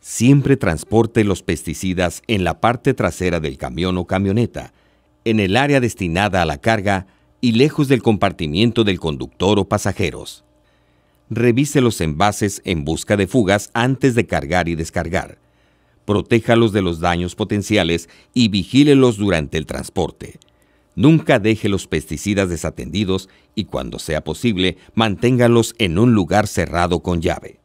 Siempre transporte los pesticidas en la parte trasera del camión o camioneta, en el área destinada a la carga y lejos del compartimiento del conductor o pasajeros. Revise los envases en busca de fugas antes de cargar y descargar. Protéjalos de los daños potenciales y vigílelos durante el transporte. Nunca deje los pesticidas desatendidos y cuando sea posible, manténgalos en un lugar cerrado con llave.